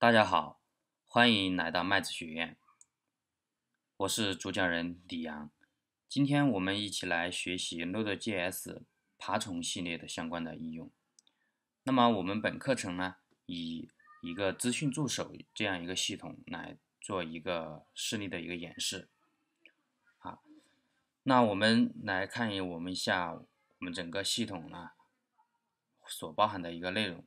大家好，欢迎来到麦子学院，我是主讲人李阳，今天我们一起来学习 Node.js 爬虫系列的相关的应用。那么我们本课程呢，以一个资讯助手这样一个系统来做一个示例的一个演示。啊，那我们来看一我们下我们整个系统呢所包含的一个内容。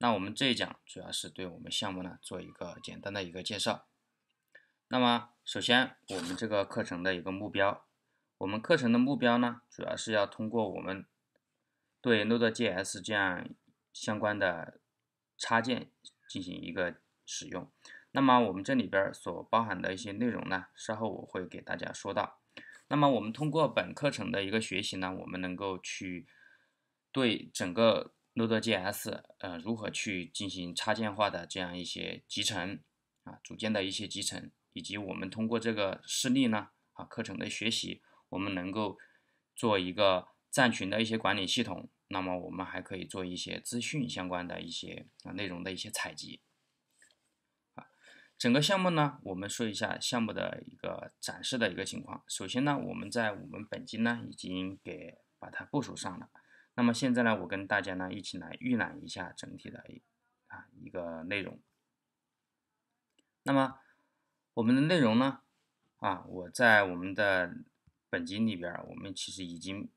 那我们这一讲主要是对我们项目呢做一个简单的一个介绍。那么，首先我们这个课程的一个目标，我们课程的目标呢，主要是要通过我们对 Node.js 这样相关的插件进行一个使用。那么我们这里边所包含的一些内容呢，稍后我会给大家说到。那么我们通过本课程的一个学习呢，我们能够去对整个。Node.js，呃，如何去进行插件化的这样一些集成啊，组件的一些集成，以及我们通过这个示例呢啊，课程的学习，我们能够做一个站群的一些管理系统，那么我们还可以做一些资讯相关的一些啊内容的一些采集啊，整个项目呢，我们说一下项目的一个展示的一个情况。首先呢，我们在我们本机呢已经给把它部署上了。那么现在呢，我跟大家呢一起来预览一下整体的，啊一个内容。那么我们的内容呢，啊我在我们的本机里边，我们其实已经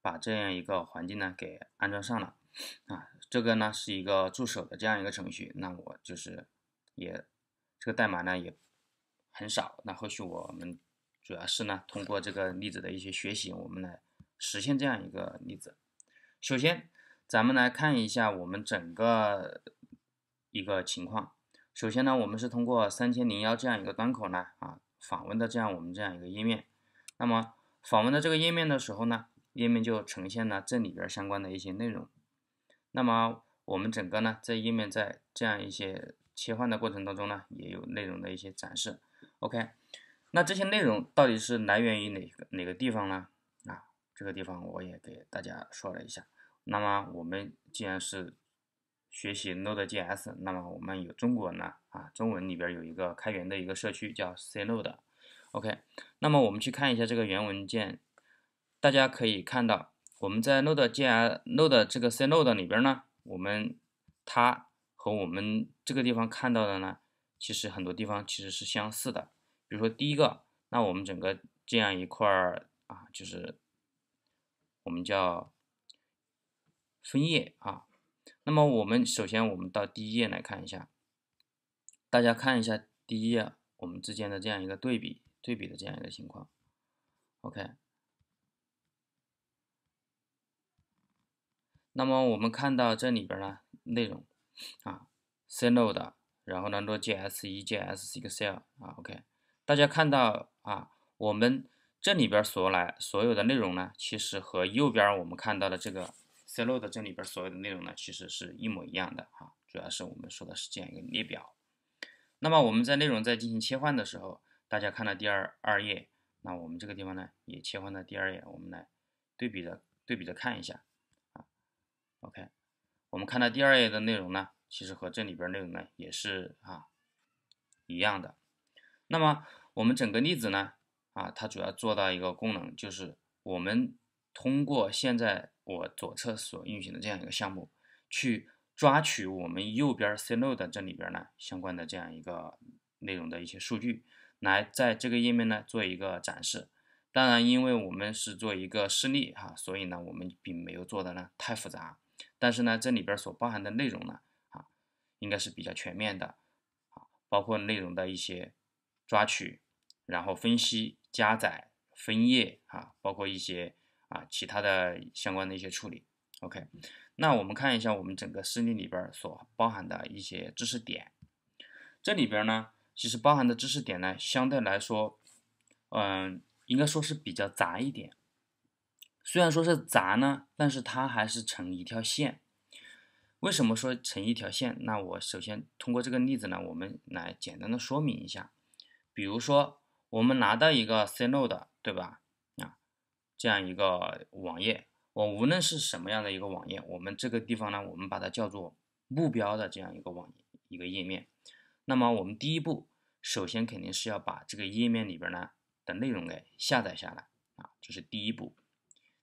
把这样一个环境呢给安装上了，啊这个呢是一个助手的这样一个程序。那我就是也这个代码呢也很少。那后续我们主要是呢通过这个例子的一些学习，我们来实现这样一个例子。首先，咱们来看一下我们整个一个情况。首先呢，我们是通过三千零幺这样一个端口呢，啊，访问的这样我们这样一个页面。那么访问的这个页面的时候呢，页面就呈现了这里边相关的一些内容。那么我们整个呢，在页面在这样一些切换的过程当中呢，也有内容的一些展示。OK，那这些内容到底是来源于哪个哪个地方呢？啊，这个地方我也给大家说了一下。那么我们既然是学习 Node.js，那么我们有中文呢啊，中文里边有一个开源的一个社区叫 CNode，OK。那么我们去看一下这个源文件，大家可以看到，我们在 Node.js Node 这个 CNode 里边呢，我们它和我们这个地方看到的呢，其实很多地方其实是相似的。比如说第一个，那我们整个这样一块儿啊，就是我们叫。分页啊，那么我们首先我们到第一页来看一下，大家看一下第一页我们之间的这样一个对比，对比的这样一个情况。OK，那么我们看到这里边呢内容啊，CLO 的，然后呢 l o g e S、一 G S、Excel 啊，OK，大家看到啊，我们这里边所来所有的内容呢，其实和右边我们看到的这个。load 这里边所有的内容呢，其实是一模一样的啊。主要是我们说的是这样一个列表。那么我们在内容在进行切换的时候，大家看到第二二页，那我们这个地方呢也切换到第二页，我们来对比着对比着看一下啊。OK，我们看到第二页的内容呢，其实和这里边内容呢也是啊一样的。那么我们整个例子呢啊，它主要做到一个功能，就是我们。通过现在我左侧所运行的这样一个项目，去抓取我们右边 C Node 这里边呢相关的这样一个内容的一些数据，来在这个页面呢做一个展示。当然，因为我们是做一个示例哈，所以呢我们并没有做的呢太复杂。但是呢这里边所包含的内容呢啊，应该是比较全面的啊，包括内容的一些抓取，然后分析、加载、分页啊，包括一些。啊，其他的相关的一些处理，OK。那我们看一下我们整个示例里边所包含的一些知识点。这里边呢，其实包含的知识点呢，相对来说，嗯，应该说是比较杂一点。虽然说是杂呢，但是它还是成一条线。为什么说成一条线？那我首先通过这个例子呢，我们来简单的说明一下。比如说，我们拿到一个 c d 的，对吧？这样一个网页，我无论是什么样的一个网页，我们这个地方呢，我们把它叫做目标的这样一个网一个页面。那么我们第一步，首先肯定是要把这个页面里边呢的内容给下载下来啊，这是第一步。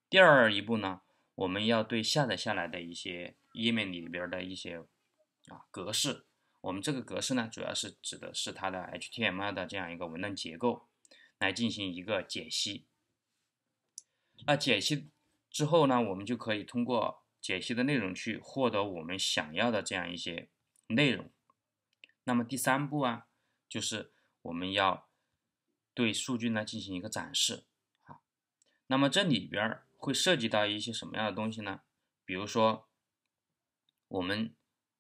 第二一步呢，我们要对下载下来的一些页面里边的一些啊格式，我们这个格式呢，主要是指的是它的 HTML 的这样一个文档结构来进行一个解析。那解析之后呢，我们就可以通过解析的内容去获得我们想要的这样一些内容。那么第三步啊，就是我们要对数据呢进行一个展示啊。那么这里边会涉及到一些什么样的东西呢？比如说我们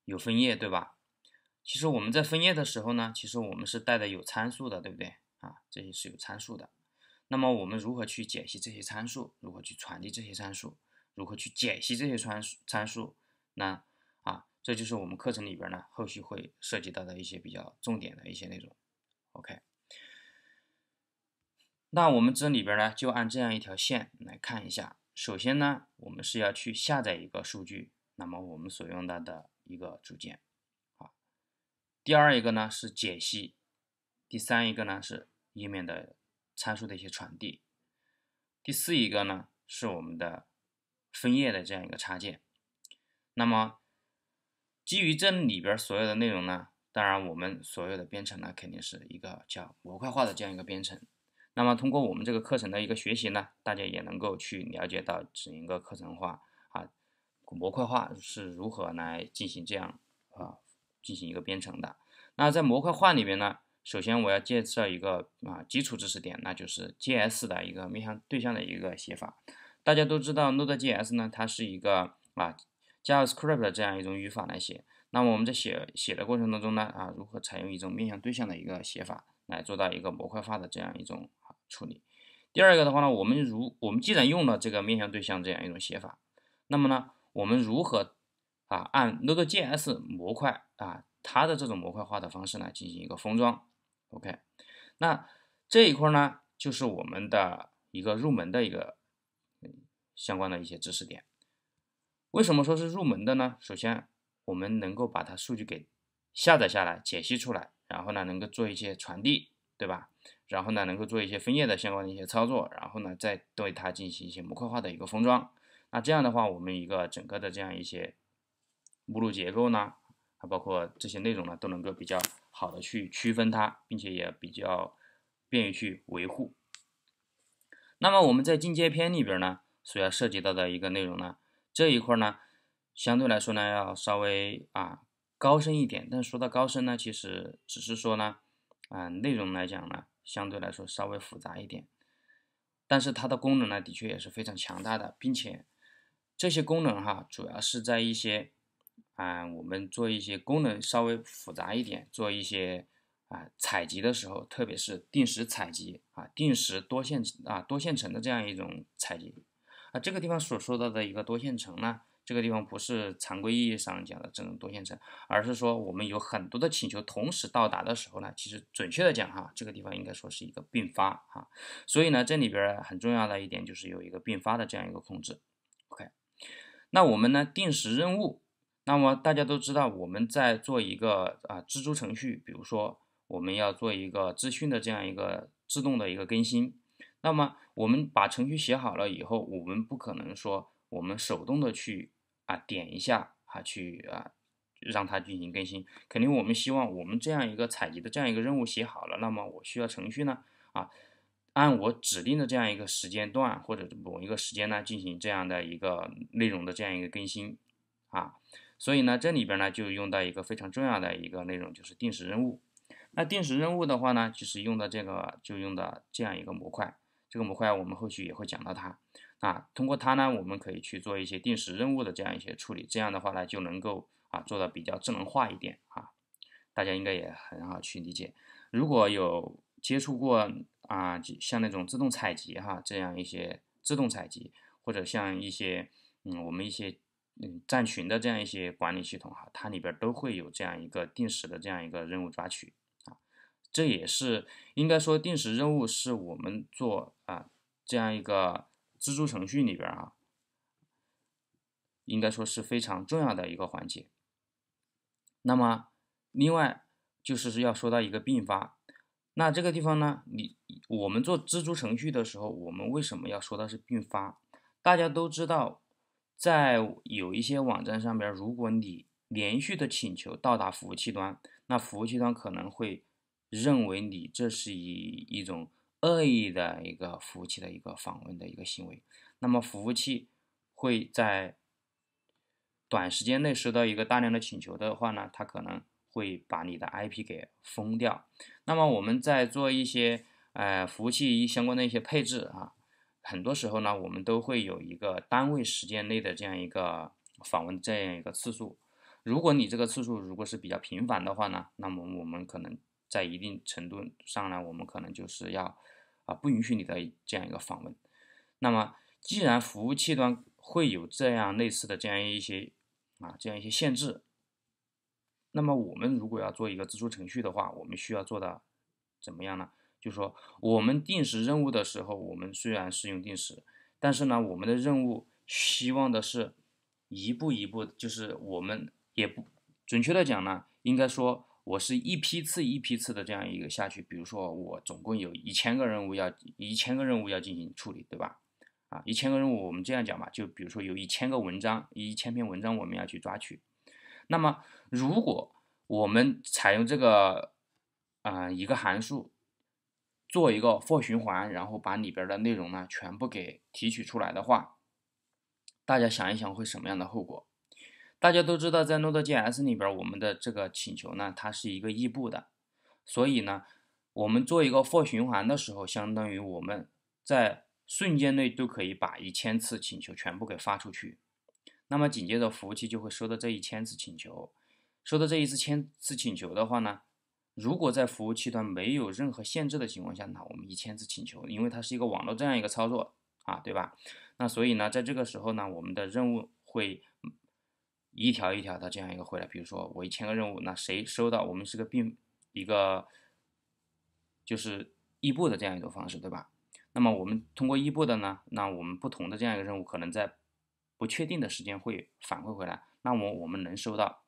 有分页对吧？其实我们在分页的时候呢，其实我们是带的有参数的，对不对啊？这些是有参数的。那么我们如何去解析这些参数？如何去传递这些参数？如何去解析这些参数参数？那啊，这就是我们课程里边呢，后续会涉及到的一些比较重点的一些内容。OK，那我们这里边呢，就按这样一条线来看一下。首先呢，我们是要去下载一个数据，那么我们所用到的一个组件，啊，第二一个呢是解析，第三一个呢是页面的。参数的一些传递。第四一个呢，是我们的分页的这样一个插件。那么基于这里边所有的内容呢，当然我们所有的编程呢，肯定是一个叫模块化的这样一个编程。那么通过我们这个课程的一个学习呢，大家也能够去了解到整个课程化啊，模块化是如何来进行这样啊进行一个编程的。那在模块化里面呢？首先，我要介绍一个啊基础知识点，那就是 JS 的一个面向对象的一个写法。大家都知道 Node.js 呢，它是一个啊 JavaScript 的这样一种语法来写。那么我们在写写的过程当中呢，啊如何采用一种面向对象的一个写法来做到一个模块化的这样一种处理？第二个的话呢，我们如我们既然用了这个面向对象这样一种写法，那么呢，我们如何啊按 Node.js 模块啊它的这种模块化的方式来进行一个封装？OK，那这一块呢，就是我们的一个入门的一个相关的一些知识点。为什么说是入门的呢？首先，我们能够把它数据给下载下来、解析出来，然后呢，能够做一些传递，对吧？然后呢，能够做一些分页的相关的一些操作，然后呢，再对它进行一些模块化的一个封装。那这样的话，我们一个整个的这样一些目录结构呢？啊，包括这些内容呢，都能够比较好的去区分它，并且也比较便于去维护。那么我们在进阶篇里边呢，所要涉及到的一个内容呢，这一块呢，相对来说呢要稍微啊高深一点。但说到高深呢，其实只是说呢，啊内容来讲呢，相对来说稍微复杂一点，但是它的功能呢，的确也是非常强大的，并且这些功能哈，主要是在一些。啊，我们做一些功能稍微复杂一点，做一些啊采集的时候，特别是定时采集啊，定时多线啊，多线程的这样一种采集啊，这个地方所说到的一个多线程呢，这个地方不是常规意义上讲的这种多线程，而是说我们有很多的请求同时到达的时候呢，其实准确的讲哈，这个地方应该说是一个并发啊，所以呢，这里边很重要的一点就是有一个并发的这样一个控制。OK，那我们呢，定时任务。那么大家都知道，我们在做一个啊蜘蛛程序，比如说我们要做一个资讯的这样一个自动的一个更新。那么我们把程序写好了以后，我们不可能说我们手动的去啊点一下啊去啊让它进行更新，肯定我们希望我们这样一个采集的这样一个任务写好了，那么我需要程序呢啊按我指定的这样一个时间段或者某一个时间呢进行这样的一个内容的这样一个更新啊。所以呢，这里边呢就用到一个非常重要的一个内容，就是定时任务。那定时任务的话呢，就是用到这个，就用到这样一个模块。这个模块我们后续也会讲到它。啊，通过它呢，我们可以去做一些定时任务的这样一些处理。这样的话呢，就能够啊做的比较智能化一点啊。大家应该也很好去理解。如果有接触过啊，像那种自动采集哈，这样一些自动采集，或者像一些嗯，我们一些。嗯，站群的这样一些管理系统哈，它里边都会有这样一个定时的这样一个任务抓取啊，这也是应该说定时任务是我们做啊这样一个蜘蛛程序里边啊，应该说是非常重要的一个环节。那么另外就是要说到一个并发，那这个地方呢，你我们做蜘蛛程序的时候，我们为什么要说它是并发？大家都知道。在有一些网站上边，如果你连续的请求到达服务器端，那服务器端可能会认为你这是一一种恶意的一个服务器的一个访问的一个行为。那么服务器会在短时间内收到一个大量的请求的话呢，它可能会把你的 IP 给封掉。那么我们在做一些呃服务器相关的一些配置啊。很多时候呢，我们都会有一个单位时间内的这样一个访问这样一个次数。如果你这个次数如果是比较频繁的话呢，那么我们可能在一定程度上呢，我们可能就是要啊不允许你的这样一个访问。那么既然服务器端会有这样类似的这样一些啊这样一些限制，那么我们如果要做一个自助程序的话，我们需要做到怎么样呢？就说我们定时任务的时候，我们虽然是用定时，但是呢，我们的任务希望的是，一步一步，就是我们也不准确的讲呢，应该说我是一批次一批次的这样一个下去。比如说我总共有一千个任务要一千个任务要进行处理，对吧？啊，一千个任务我们这样讲嘛，就比如说有一千个文章，一千篇文章我们要去抓取。那么如果我们采用这个，啊一个函数。做一个 for 循环，然后把里边的内容呢全部给提取出来的话，大家想一想会什么样的后果？大家都知道，在 Node.js 里边，我们的这个请求呢，它是一个异步的，所以呢，我们做一个 for 循环的时候，相当于我们在瞬间内都可以把一千次请求全部给发出去。那么紧接着，服务器就会收到这一千次请求。收到这一次千次请求的话呢？如果在服务器端没有任何限制的情况下那我们一千次请求，因为它是一个网络这样一个操作啊，对吧？那所以呢，在这个时候呢，我们的任务会一条一条的这样一个回来。比如说我一千个任务，那谁收到？我们是个并一个就是异步的这样一种方式，对吧？那么我们通过异步的呢，那我们不同的这样一个任务可能在不确定的时间会反馈回来。那么我们能收到。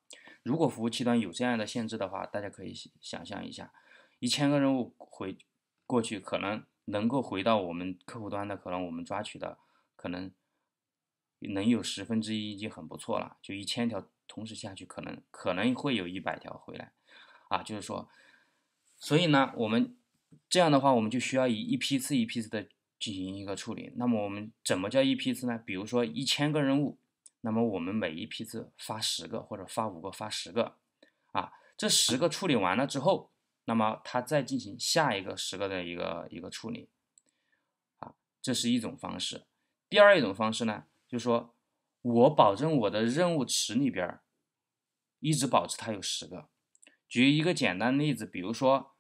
如果服务器端有这样的限制的话，大家可以想象一下，一千个任务回过去，可能能够回到我们客户端的，可能我们抓取的可能能有十分之一已经很不错了。就一千条同时下去，可能可能会有一百条回来，啊，就是说，所以呢，我们这样的话，我们就需要以一批次一批次的进行一个处理。那么我们怎么叫一批次呢？比如说一千个任务。那么我们每一批次发十个或者发五个发十个，啊，这十个处理完了之后，那么它再进行下一个十个的一个一个处理，啊，这是一种方式。第二一种方式呢，就是说我保证我的任务池里边一直保持它有十个。举一个简单的例子，比如说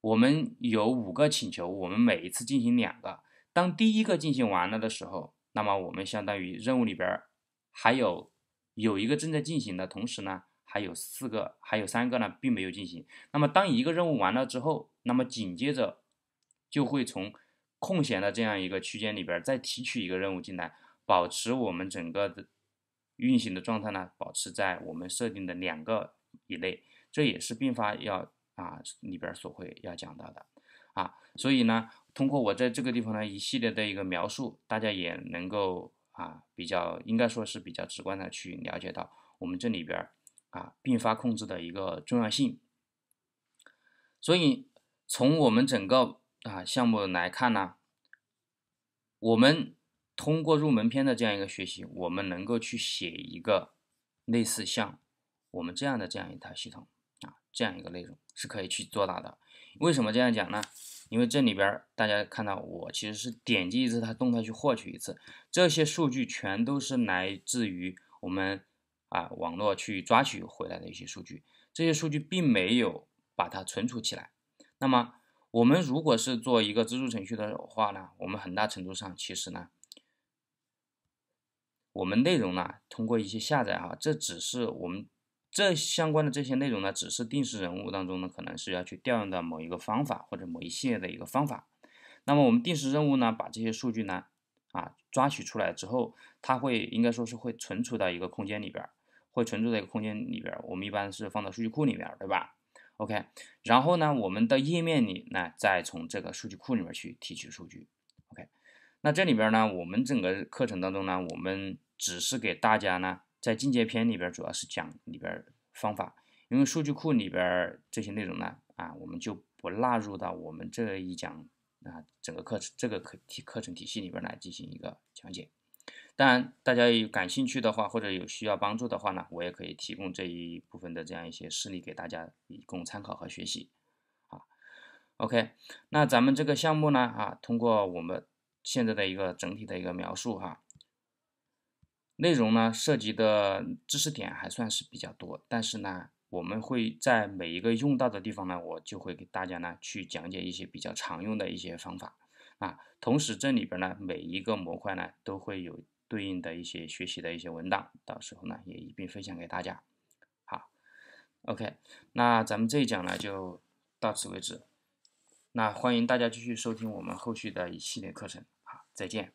我们有五个请求，我们每一次进行两个，当第一个进行完了的时候，那么我们相当于任务里边。还有有一个正在进行的同时呢，还有四个，还有三个呢，并没有进行。那么当一个任务完了之后，那么紧接着就会从空闲的这样一个区间里边再提取一个任务进来，保持我们整个的运行的状态呢，保持在我们设定的两个以内。这也是并发要啊里边所会要讲到的啊。所以呢，通过我在这个地方呢一系列的一个描述，大家也能够。啊，比较应该说是比较直观的去了解到我们这里边啊并发控制的一个重要性，所以从我们整个啊项目来看呢，我们通过入门篇的这样一个学习，我们能够去写一个类似像我们这样的这样一套系统。啊，这样一个内容是可以去做到的。为什么这样讲呢？因为这里边大家看到，我其实是点击一次它动态去获取一次，这些数据全都是来自于我们啊网络去抓取回来的一些数据，这些数据并没有把它存储起来。那么我们如果是做一个自助程序的话呢，我们很大程度上其实呢，我们内容呢通过一些下载啊，这只是我们。这相关的这些内容呢，只是定时任务当中呢，可能是要去调用的某一个方法或者某一系列的一个方法。那么我们定时任务呢，把这些数据呢，啊，抓取出来之后，它会应该说是会存储到一个空间里边，会存储在一个空间里边。我们一般是放到数据库里面，对吧？OK。然后呢，我们的页面里呢，再从这个数据库里面去提取数据。OK。那这里边呢，我们整个课程当中呢，我们只是给大家呢。在进阶篇里边，主要是讲里边方法，因为数据库里边这些内容呢，啊，我们就不纳入到我们这一讲啊整个课程这个课课程体系里边来进行一个讲解。当然，大家有感兴趣的话，或者有需要帮助的话呢，我也可以提供这一部分的这样一些事例给大家，以供参考和学习啊。OK，那咱们这个项目呢，啊，通过我们现在的一个整体的一个描述哈。内容呢涉及的知识点还算是比较多，但是呢，我们会在每一个用到的地方呢，我就会给大家呢去讲解一些比较常用的一些方法啊。同时这里边呢每一个模块呢都会有对应的一些学习的一些文档，到时候呢也一并分享给大家。好，OK，那咱们这一讲呢就到此为止，那欢迎大家继续收听我们后续的一系列课程。好，再见。